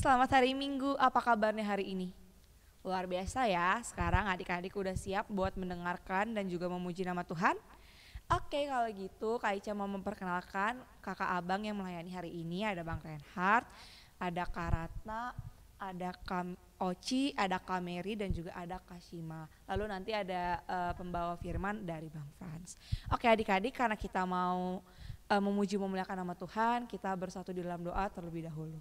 Selamat hari Minggu, apa kabarnya hari ini? Luar biasa ya, sekarang adik-adik udah siap buat mendengarkan dan juga memuji nama Tuhan? Oke, kalau gitu Kak Ica mau memperkenalkan kakak abang yang melayani hari ini. Ada Bang Reinhardt, ada Kak Ratna, ada Kak Oci, ada Kak Mary, dan juga ada Kak Shima. Lalu nanti ada uh, pembawa firman dari Bang Franz. Oke adik-adik, karena kita mau eh, memuji memuliakan nama Tuhan, kita bersatu di dalam doa terlebih dahulu.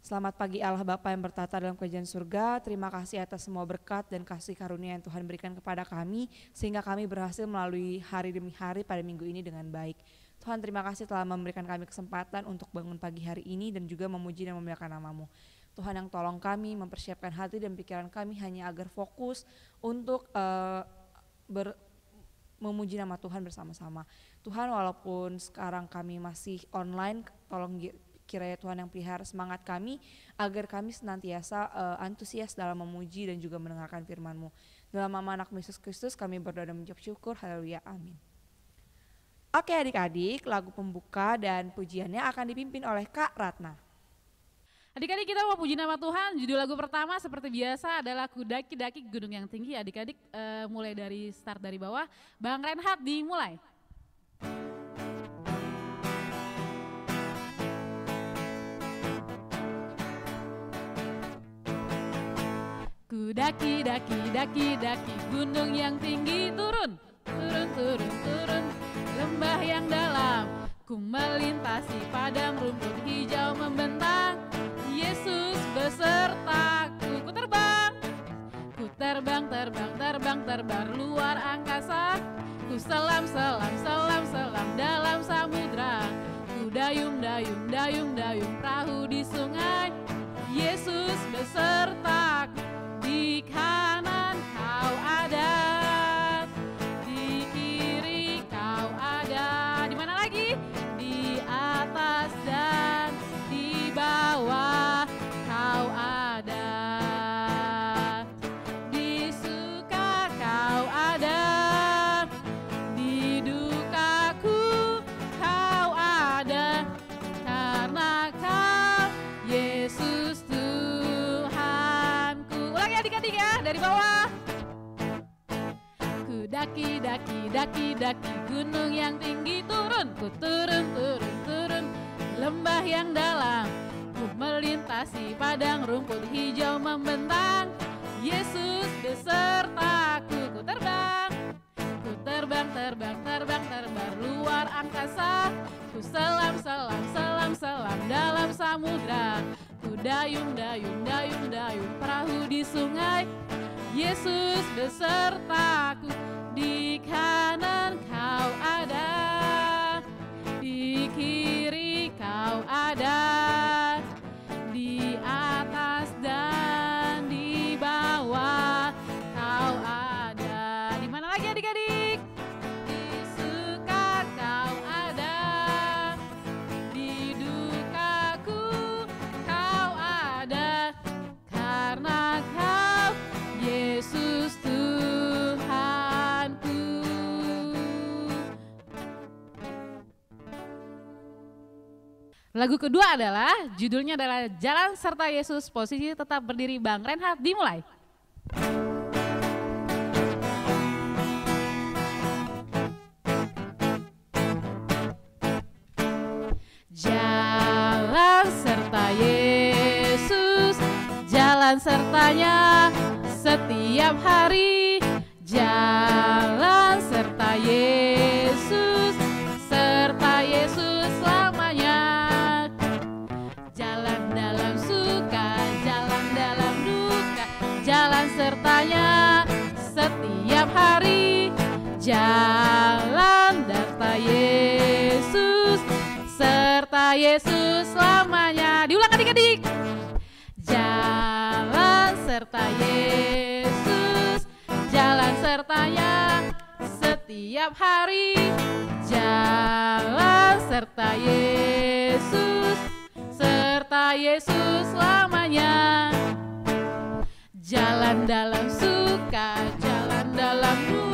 Selamat pagi Allah Bapa yang bertata dalam kerajaan surga. Terima kasih atas semua berkat dan kasih karunia yang Tuhan berikan kepada kami sehingga kami berhasil melalui hari demi hari pada minggu ini dengan baik. Tuhan terima kasih telah memberikan kami kesempatan untuk bangun pagi hari ini dan juga memuji dan memuliakan namamu. Tuhan yang tolong kami mempersiapkan hati dan pikiran kami hanya agar fokus untuk uh, ber, memuji nama Tuhan bersama-sama. Tuhan walaupun sekarang kami masih online, tolong Kiranya Tuhan yang pelihara semangat kami agar kami senantiasa uh, antusias dalam memuji dan juga mendengarkan firman-Mu. Dalam nama anak Yesus Kristus kami berdoa dan mengucap syukur. Haleluya. Amin. Oke adik-adik, lagu pembuka dan pujiannya akan dipimpin oleh Kak Ratna. Adik-adik kita mau puji nama Tuhan, judul lagu pertama seperti biasa adalah Kudaki-daki Gunung Yang Tinggi. Adik-adik uh, mulai dari start dari bawah, Bang Renhat dimulai. daki daki daki daki gunung yang tinggi turun turun turun turun lembah yang dalam ku melintasi padang rumput hijau membentang Yesus beserta ku terbang ku terbang terbang terbang terbang luar angkasa ku selam selam selam selam dalam samudra ku dayung dayung dayung dayung perahu di sungai Yesus besertaku kind. dayung, dayung, dayung, dayung perahu di sungai. Yesus besertaku di kanan kau ada, di kiri kau ada. Lagu kedua adalah judulnya adalah Jalan Serta Yesus. Posisi tetap berdiri Bang Renhat dimulai. Jalan serta Yesus, jalan sertanya setiap hari. Jalan serta Yesus jalan serta Yesus serta Yesus selamanya diulang adik-adik jalan serta Yesus jalan sertanya setiap hari jalan serta Yesus serta Yesus selamanya jalan dalam suka jalan dalam duka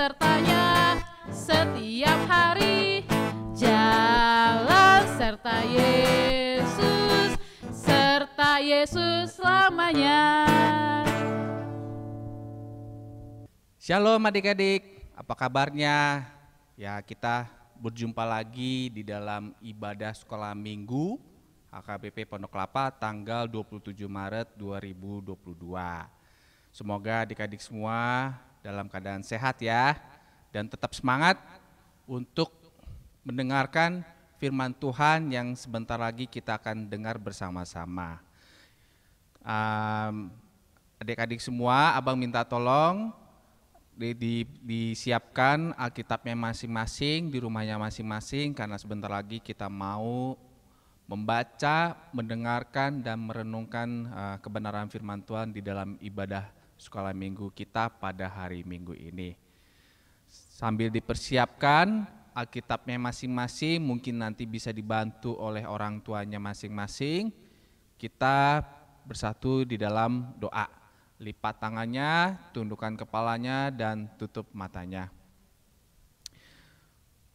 sertanya setiap hari jalan serta Yesus serta Yesus selamanya Shalom adik-adik apa kabarnya ya kita berjumpa lagi di dalam ibadah sekolah minggu AKBP Pondok Kelapa tanggal 27 Maret 2022 Semoga adik-adik semua dalam keadaan sehat ya dan tetap semangat untuk mendengarkan firman Tuhan yang sebentar lagi kita akan dengar bersama-sama. Um, adik-adik semua, abang minta tolong di, di, disiapkan Alkitabnya masing-masing di rumahnya masing-masing karena sebentar lagi kita mau membaca, mendengarkan dan merenungkan uh, kebenaran firman Tuhan di dalam ibadah sekolah minggu kita pada hari minggu ini. Sambil dipersiapkan Alkitabnya masing-masing, mungkin nanti bisa dibantu oleh orang tuanya masing-masing. Kita bersatu di dalam doa. Lipat tangannya, tundukkan kepalanya, dan tutup matanya.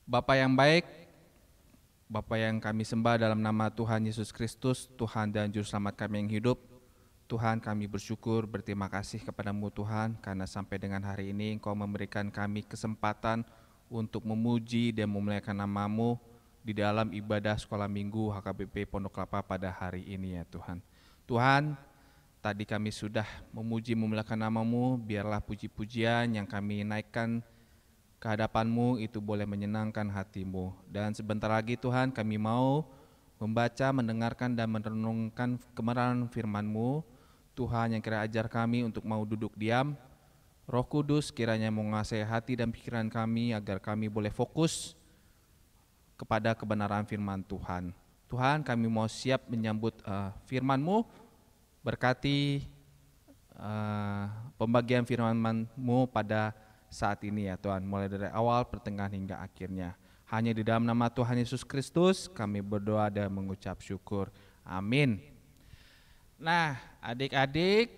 Bapak yang baik, Bapak yang kami sembah dalam nama Tuhan Yesus Kristus, Tuhan dan Juru Selamat kami yang hidup, Tuhan kami bersyukur berterima kasih kepadamu Tuhan karena sampai dengan hari ini Engkau memberikan kami kesempatan untuk memuji dan memuliakan namamu di dalam ibadah sekolah minggu HKBP Pondok Kelapa pada hari ini ya Tuhan. Tuhan, tadi kami sudah memuji memuliakan namamu, biarlah puji-pujian yang kami naikkan ke hadapanmu itu boleh menyenangkan hatimu. Dan sebentar lagi Tuhan kami mau membaca, mendengarkan, dan merenungkan kemerahan firmanmu mu Tuhan yang kira ajar kami untuk mau duduk diam. Roh Kudus kiranya menguasai hati dan pikiran kami agar kami boleh fokus kepada kebenaran firman Tuhan. Tuhan kami mau siap menyambut uh, firman-Mu, berkati uh, pembagian firman-Mu pada saat ini ya Tuhan, mulai dari awal, pertengahan hingga akhirnya. Hanya di dalam nama Tuhan Yesus Kristus kami berdoa dan mengucap syukur. Amin. Nah, adik-adik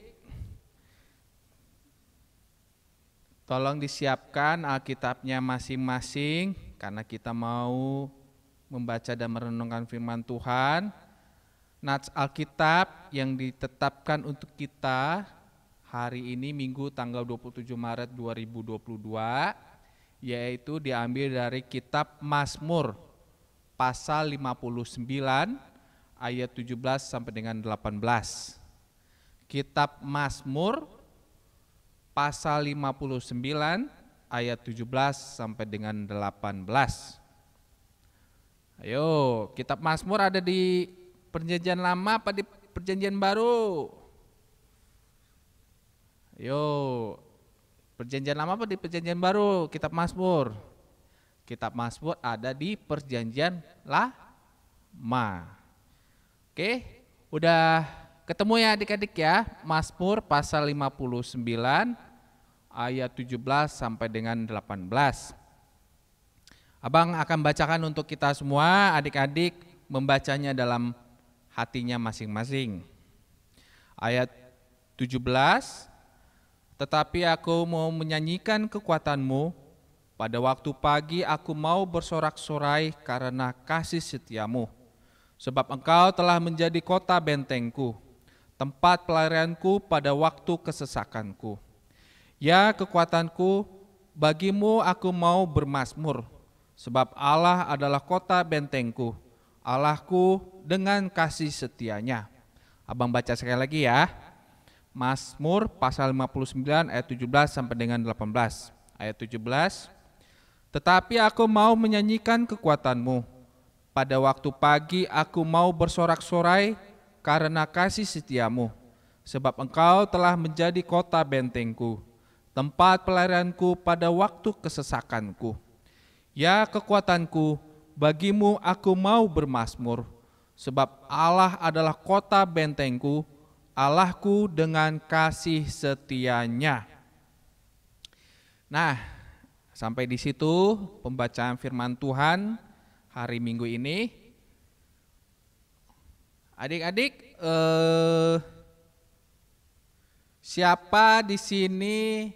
tolong disiapkan Alkitabnya masing-masing karena kita mau membaca dan merenungkan firman Tuhan. Nats Alkitab yang ditetapkan untuk kita hari ini Minggu tanggal 27 Maret 2022 yaitu diambil dari kitab Mazmur pasal 59 ayat 17 sampai dengan 18. Kitab Mazmur pasal 59 ayat 17 sampai dengan 18. Ayo, kitab Mazmur ada di perjanjian lama apa di perjanjian baru? Ayo, perjanjian lama apa di perjanjian baru? Kitab Mazmur. Kitab Mazmur ada di perjanjian lama. Oke, udah ketemu ya adik-adik ya. Mazmur pasal 59 ayat 17 sampai dengan 18. Abang akan bacakan untuk kita semua adik-adik membacanya dalam hatinya masing-masing. Ayat 17 Tetapi aku mau menyanyikan kekuatanmu pada waktu pagi aku mau bersorak-sorai karena kasih setiamu Sebab engkau telah menjadi kota bentengku, tempat pelarianku pada waktu kesesakanku. Ya kekuatanku, bagimu aku mau bermasmur, sebab Allah adalah kota bentengku, Allahku dengan kasih setianya. Abang baca sekali lagi ya. Masmur pasal 59 ayat 17 sampai dengan 18. Ayat 17. Tetapi aku mau menyanyikan kekuatanmu, pada waktu pagi aku mau bersorak-sorai karena kasih setiamu, sebab engkau telah menjadi kota bentengku, tempat pelarianku pada waktu kesesakanku. Ya kekuatanku, bagimu aku mau bermasmur, sebab Allah adalah kota bentengku, Allahku dengan kasih setianya. Nah, sampai di situ pembacaan firman Tuhan hari Minggu ini. Adik-adik, eh, siapa di sini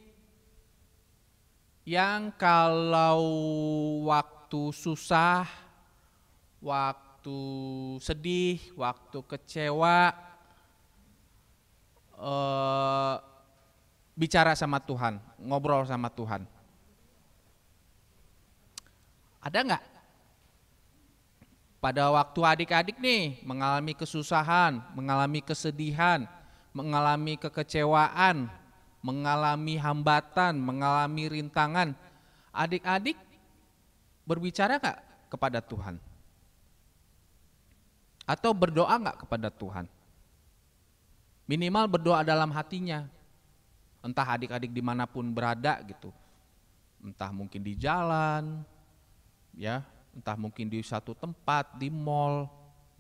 yang kalau waktu susah, waktu sedih, waktu kecewa, eh, bicara sama Tuhan, ngobrol sama Tuhan. Ada enggak? Pada waktu adik-adik nih mengalami kesusahan, mengalami kesedihan, mengalami kekecewaan, mengalami hambatan, mengalami rintangan, adik-adik berbicara nggak kepada Tuhan? Atau berdoa nggak kepada Tuhan? Minimal berdoa dalam hatinya. Entah adik-adik dimanapun berada gitu. Entah mungkin di jalan, ya entah mungkin di satu tempat, di mall,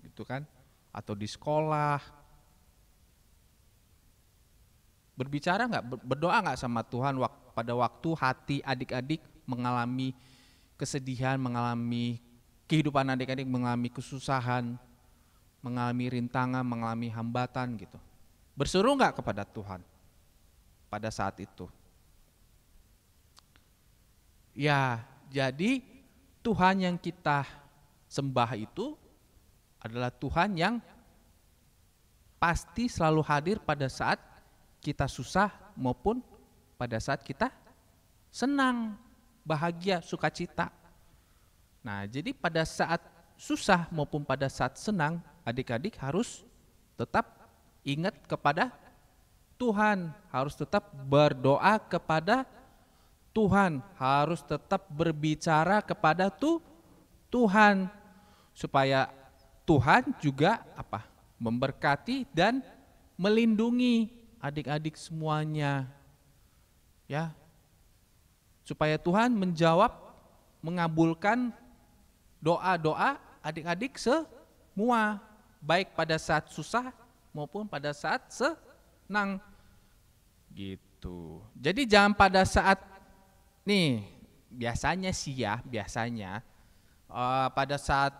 gitu kan, atau di sekolah. Berbicara nggak, berdoa nggak sama Tuhan pada waktu hati adik-adik mengalami kesedihan, mengalami kehidupan adik-adik, mengalami kesusahan, mengalami rintangan, mengalami hambatan gitu. Berseru nggak kepada Tuhan pada saat itu? Ya, jadi Tuhan yang kita sembah itu adalah Tuhan yang pasti selalu hadir pada saat kita susah maupun pada saat kita senang, bahagia, sukacita. Nah, jadi pada saat susah maupun pada saat senang, adik-adik harus tetap ingat kepada Tuhan, harus tetap berdoa kepada Tuhan harus tetap berbicara kepada tu, Tuhan supaya Tuhan juga apa memberkati dan melindungi adik-adik semuanya ya supaya Tuhan menjawab mengabulkan doa-doa adik-adik semua baik pada saat susah maupun pada saat senang gitu jadi jangan pada saat nih biasanya sih ya biasanya uh, pada saat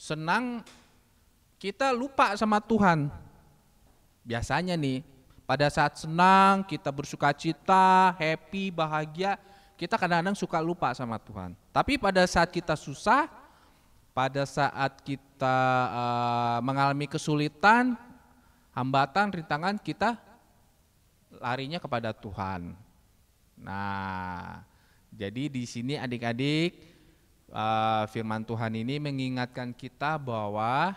senang kita lupa sama Tuhan biasanya nih pada saat senang kita bersuka cita happy bahagia kita kadang-kadang suka lupa sama Tuhan tapi pada saat kita susah pada saat kita uh, mengalami kesulitan hambatan rintangan kita larinya kepada Tuhan Nah, jadi di sini adik-adik eh, firman Tuhan ini mengingatkan kita bahwa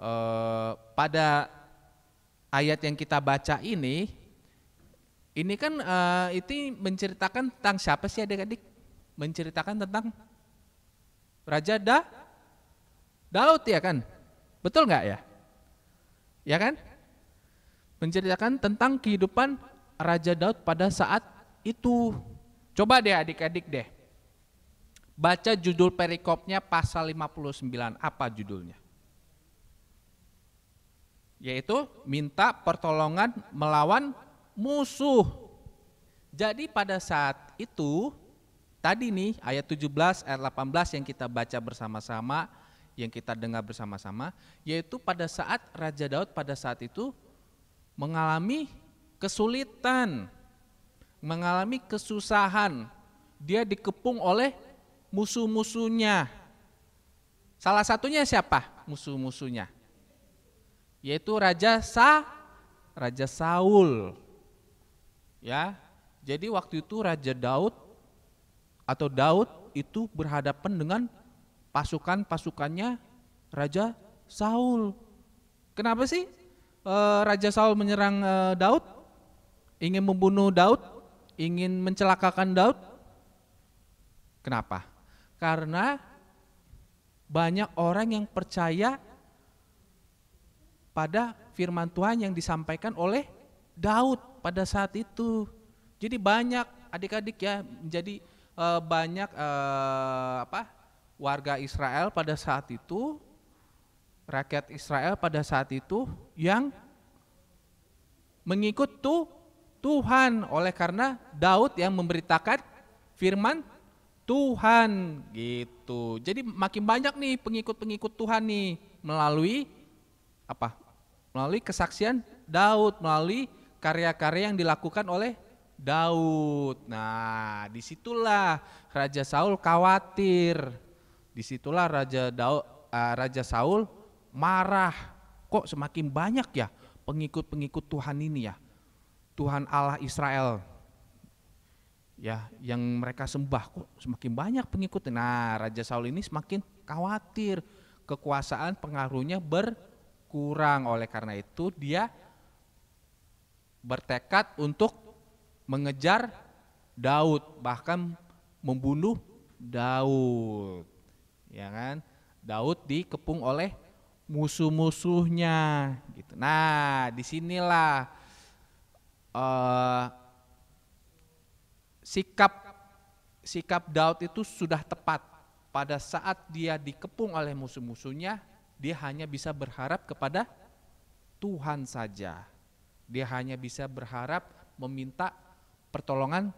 eh, pada ayat yang kita baca ini ini kan eh, itu menceritakan tentang siapa sih adik-adik? Menceritakan tentang Raja da Daud ya kan? Betul nggak ya? Ya kan? Menceritakan tentang kehidupan Raja Daud pada saat itu. Coba deh adik-adik deh. Baca judul perikopnya pasal 59. Apa judulnya? Yaitu minta pertolongan melawan musuh. Jadi pada saat itu tadi nih ayat 17 ayat 18 yang kita baca bersama-sama yang kita dengar bersama-sama yaitu pada saat Raja Daud pada saat itu mengalami kesulitan, mengalami kesusahan. Dia dikepung oleh musuh-musuhnya. Salah satunya siapa? Musuh-musuhnya. Yaitu Raja Sa, Raja Saul. Ya. Jadi waktu itu Raja Daud atau Daud itu berhadapan dengan pasukan-pasukannya Raja Saul. Kenapa sih eh, Raja Saul menyerang eh, Daud? ingin membunuh Daud, ingin mencelakakan Daud. Kenapa? Karena banyak orang yang percaya pada firman Tuhan yang disampaikan oleh Daud pada saat itu. Jadi banyak adik-adik ya jadi eh, banyak eh, apa warga Israel pada saat itu rakyat Israel pada saat itu yang mengikut tuh Tuhan oleh karena Daud yang memberitakan firman Tuhan gitu. Jadi makin banyak nih pengikut-pengikut Tuhan nih melalui apa? Melalui kesaksian Daud, melalui karya-karya yang dilakukan oleh Daud. Nah, disitulah Raja Saul khawatir. Disitulah Raja Daud, uh, Raja Saul marah. Kok semakin banyak ya pengikut-pengikut Tuhan ini ya? Tuhan Allah Israel. Ya, yang mereka sembah kok semakin banyak pengikut. Nah, Raja Saul ini semakin khawatir kekuasaan pengaruhnya berkurang. Oleh karena itu dia bertekad untuk mengejar Daud, bahkan membunuh Daud. Ya kan? Daud dikepung oleh musuh-musuhnya gitu. Nah, disinilah Eh, sikap sikap Daud itu sudah tepat pada saat dia dikepung oleh musuh-musuhnya dia hanya bisa berharap kepada Tuhan saja dia hanya bisa berharap meminta pertolongan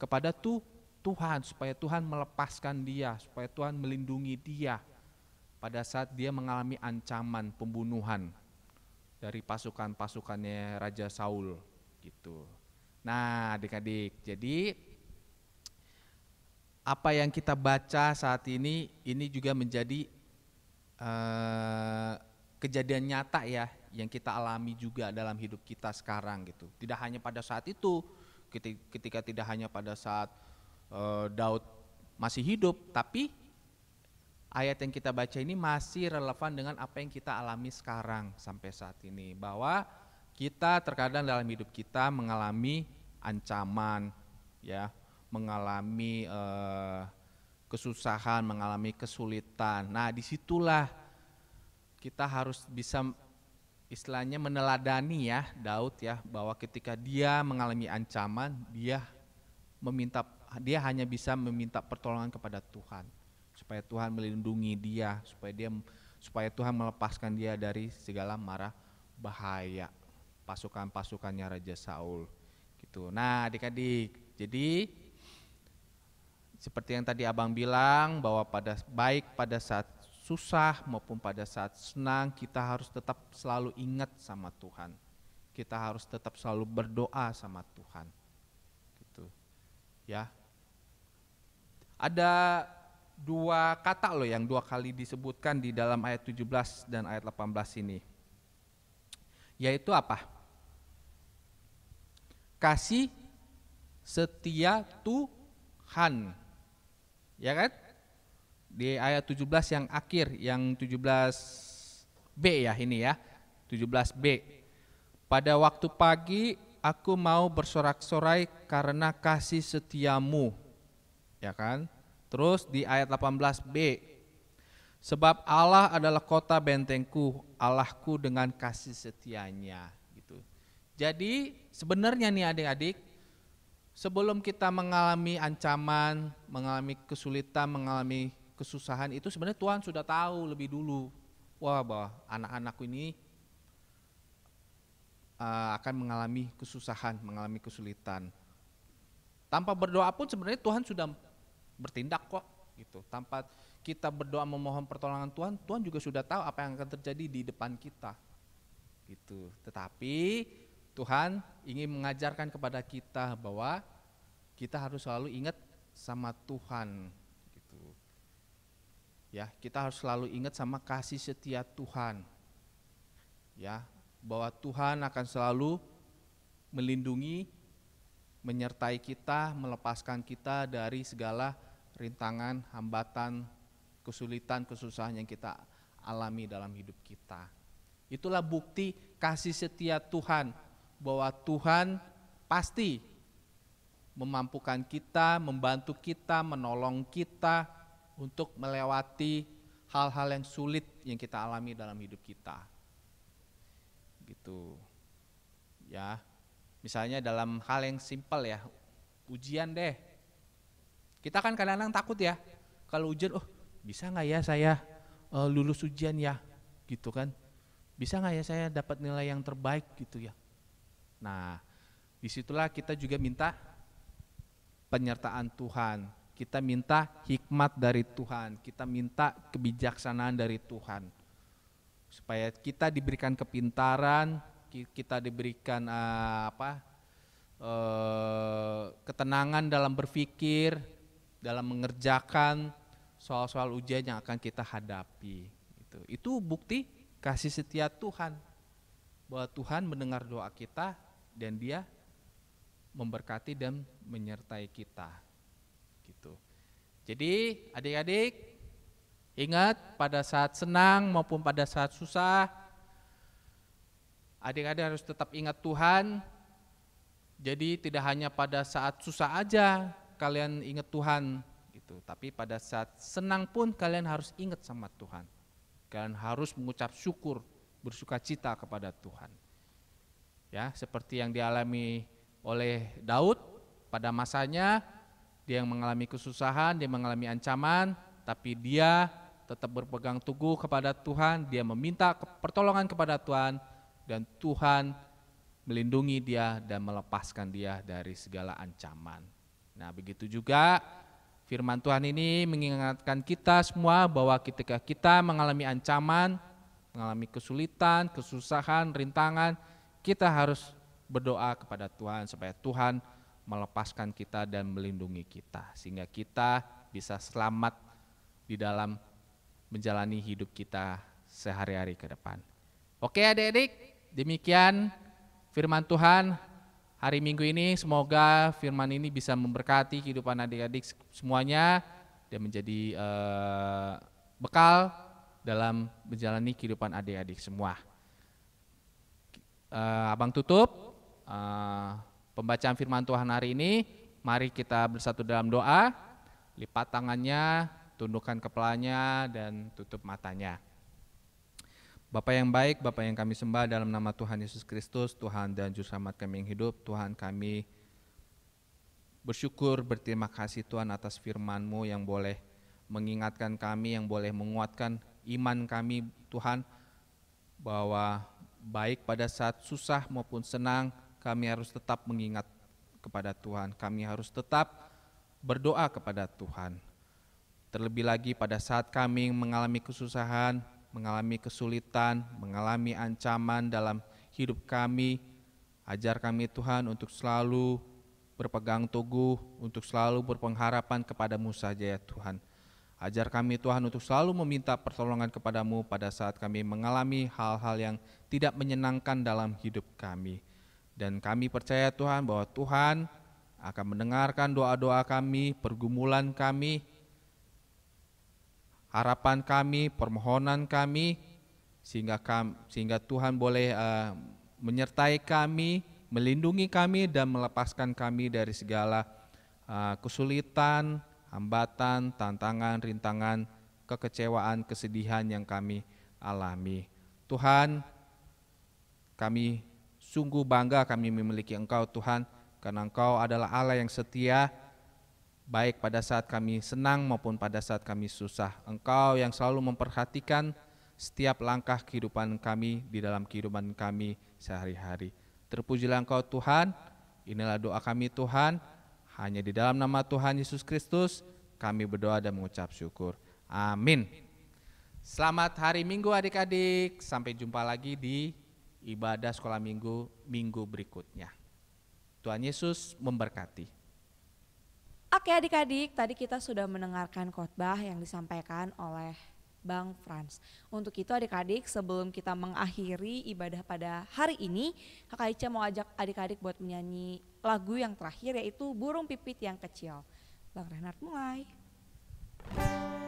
kepada tu Tuhan supaya Tuhan melepaskan dia supaya Tuhan melindungi dia pada saat dia mengalami ancaman pembunuhan dari pasukan-pasukannya Raja Saul gitu. Nah, adik-adik, jadi apa yang kita baca saat ini ini juga menjadi uh, kejadian nyata ya yang kita alami juga dalam hidup kita sekarang gitu. Tidak hanya pada saat itu, ketika tidak hanya pada saat uh, Daud masih hidup, tapi ayat yang kita baca ini masih relevan dengan apa yang kita alami sekarang sampai saat ini bahwa kita terkadang dalam hidup kita mengalami ancaman, ya, mengalami eh, kesusahan, mengalami kesulitan. Nah, disitulah kita harus bisa istilahnya meneladani ya Daud ya bahwa ketika dia mengalami ancaman, dia meminta dia hanya bisa meminta pertolongan kepada Tuhan supaya Tuhan melindungi dia, supaya dia supaya Tuhan melepaskan dia dari segala marah bahaya pasukan-pasukannya Raja Saul gitu. Nah, adik-adik, jadi seperti yang tadi Abang bilang bahwa pada baik pada saat susah maupun pada saat senang kita harus tetap selalu ingat sama Tuhan. Kita harus tetap selalu berdoa sama Tuhan. Gitu. Ya. Ada dua kata loh yang dua kali disebutkan di dalam ayat 17 dan ayat 18 ini. Yaitu apa? kasih setia Tuhan. Ya kan? Di ayat 17 yang akhir, yang 17b ya ini ya, 17b. Pada waktu pagi aku mau bersorak-sorai karena kasih setiamu. Ya kan? Terus di ayat 18b, sebab Allah adalah kota bentengku, Allahku dengan kasih setianya. Jadi sebenarnya nih adik-adik, sebelum kita mengalami ancaman, mengalami kesulitan, mengalami kesusahan itu sebenarnya Tuhan sudah tahu lebih dulu. Wah, bahwa anak-anakku ini eh, akan mengalami kesusahan, mengalami kesulitan. Tanpa berdoa pun sebenarnya Tuhan sudah bertindak kok gitu. Tanpa kita berdoa memohon pertolongan Tuhan, Tuhan juga sudah tahu apa yang akan terjadi di depan kita. Gitu. Tetapi Tuhan ingin mengajarkan kepada kita bahwa kita harus selalu ingat sama Tuhan gitu. Ya, kita harus selalu ingat sama kasih setia Tuhan. Ya, bahwa Tuhan akan selalu melindungi, menyertai kita, melepaskan kita dari segala rintangan, hambatan, kesulitan, kesusahan yang kita alami dalam hidup kita. Itulah bukti kasih setia Tuhan bahwa Tuhan pasti memampukan kita, membantu kita, menolong kita untuk melewati hal-hal yang sulit yang kita alami dalam hidup kita. Gitu. Ya. Misalnya dalam hal yang simpel ya, ujian deh. Kita kan kadang-kadang takut ya, kalau ujian, oh bisa nggak ya saya uh, lulus ujian ya, gitu kan? Bisa nggak ya saya dapat nilai yang terbaik gitu ya? Nah, disitulah kita juga minta penyertaan Tuhan, kita minta hikmat dari Tuhan, kita minta kebijaksanaan dari Tuhan, supaya kita diberikan kepintaran, kita diberikan eh, apa eh, ketenangan dalam berpikir, dalam mengerjakan soal-soal ujian yang akan kita hadapi. Gitu. itu bukti kasih setia Tuhan bahwa Tuhan mendengar doa kita dan dia memberkati dan menyertai kita. Gitu. Jadi adik-adik ingat pada saat senang maupun pada saat susah adik-adik harus tetap ingat Tuhan. Jadi tidak hanya pada saat susah aja kalian ingat Tuhan gitu, tapi pada saat senang pun kalian harus ingat sama Tuhan. Kalian harus mengucap syukur, bersuka cita kepada Tuhan ya seperti yang dialami oleh Daud pada masanya dia yang mengalami kesusahan, dia mengalami ancaman, tapi dia tetap berpegang teguh kepada Tuhan, dia meminta pertolongan kepada Tuhan dan Tuhan melindungi dia dan melepaskan dia dari segala ancaman. Nah, begitu juga firman Tuhan ini mengingatkan kita semua bahwa ketika kita mengalami ancaman, mengalami kesulitan, kesusahan, rintangan, kita harus berdoa kepada Tuhan supaya Tuhan melepaskan kita dan melindungi kita sehingga kita bisa selamat di dalam menjalani hidup kita sehari-hari ke depan. Oke adik-adik, demikian firman Tuhan hari Minggu ini. Semoga firman ini bisa memberkati kehidupan adik-adik semuanya dan menjadi uh, bekal dalam menjalani kehidupan adik-adik semua uh, abang tutup uh, pembacaan firman Tuhan hari ini. Mari kita bersatu dalam doa, lipat tangannya, tundukkan kepalanya, dan tutup matanya. Bapa yang baik, Bapa yang kami sembah dalam nama Tuhan Yesus Kristus, Tuhan dan Juru Selamat kami yang hidup, Tuhan kami bersyukur, berterima kasih Tuhan atas firman-Mu yang boleh mengingatkan kami, yang boleh menguatkan iman kami Tuhan, bahwa baik pada saat susah maupun senang, kami harus tetap mengingat kepada Tuhan. Kami harus tetap berdoa kepada Tuhan. Terlebih lagi pada saat kami mengalami kesusahan, mengalami kesulitan, mengalami ancaman dalam hidup kami, ajar kami Tuhan untuk selalu berpegang teguh, untuk selalu berpengharapan kepadamu saja ya Tuhan. Ajar kami Tuhan untuk selalu meminta pertolongan kepadamu pada saat kami mengalami hal-hal yang tidak menyenangkan dalam hidup kami. Dan kami percaya Tuhan bahwa Tuhan akan mendengarkan doa-doa kami, pergumulan kami, harapan kami, permohonan kami, sehingga kami, sehingga Tuhan boleh uh, menyertai kami, melindungi kami dan melepaskan kami dari segala uh, kesulitan, hambatan, tantangan, rintangan, kekecewaan, kesedihan yang kami alami. Tuhan, kami sungguh bangga kami memiliki Engkau Tuhan, karena Engkau adalah Allah yang setia, baik pada saat kami senang maupun pada saat kami susah. Engkau yang selalu memperhatikan setiap langkah kehidupan kami di dalam kehidupan kami sehari-hari. Terpujilah Engkau Tuhan, inilah doa kami Tuhan, hanya di dalam nama Tuhan Yesus Kristus kami berdoa dan mengucap syukur. Amin. Selamat hari Minggu adik-adik. Sampai jumpa lagi di ibadah sekolah Minggu minggu berikutnya. Tuhan Yesus memberkati. Oke adik-adik, tadi kita sudah mendengarkan khotbah yang disampaikan oleh Bank Frans. Untuk itu adik-adik sebelum kita mengakhiri ibadah pada hari ini, Kak Ica mau ajak adik-adik buat menyanyi lagu yang terakhir yaitu Burung Pipit yang Kecil. Bang Renard mulai. Thank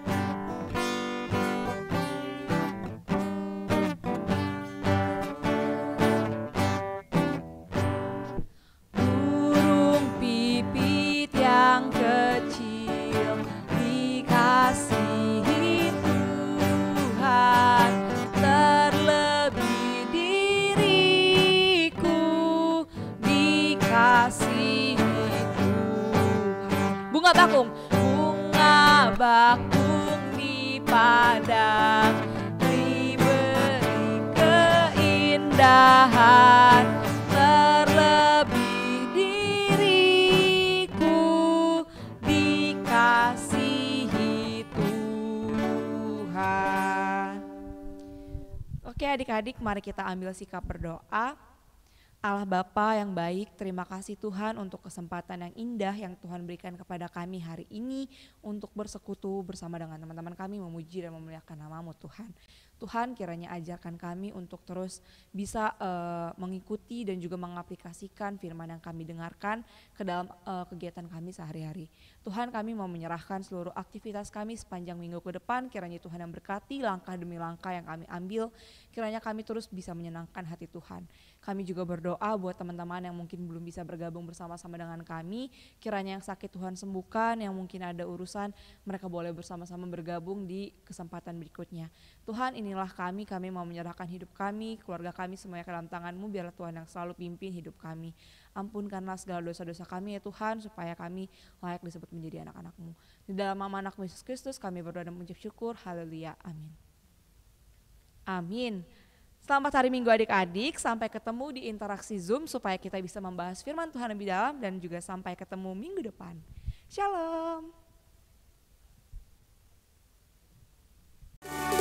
adik-adik mari kita ambil sikap berdoa. Allah Bapa yang baik, terima kasih Tuhan untuk kesempatan yang indah yang Tuhan berikan kepada kami hari ini untuk bersekutu bersama dengan teman-teman kami memuji dan memuliakan namamu Tuhan. Tuhan kiranya ajarkan kami untuk terus bisa uh, mengikuti dan juga mengaplikasikan firman yang kami dengarkan ke dalam uh, kegiatan kami sehari-hari. Tuhan kami mau menyerahkan seluruh aktivitas kami sepanjang minggu ke depan kiranya Tuhan yang berkati langkah demi langkah yang kami ambil kiranya kami terus bisa menyenangkan hati Tuhan. Kami juga berdoa buat teman-teman yang mungkin belum bisa bergabung bersama-sama dengan kami. Kiranya yang sakit Tuhan sembuhkan, yang mungkin ada urusan mereka boleh bersama-sama bergabung di kesempatan berikutnya. Tuhan inilah kami, kami mau menyerahkan hidup kami, keluarga kami semuanya ke dalam tanganmu, biarlah Tuhan yang selalu pimpin hidup kami. Ampunkanlah segala dosa-dosa kami ya Tuhan, supaya kami layak disebut menjadi anak-anakmu. Di dalam nama anakmu Yesus Kristus kami berdoa dan mengucap syukur. Haleluya. Amin. Amin. Selamat hari Minggu adik-adik, sampai ketemu di interaksi Zoom supaya kita bisa membahas firman Tuhan lebih dalam dan juga sampai ketemu minggu depan. Shalom.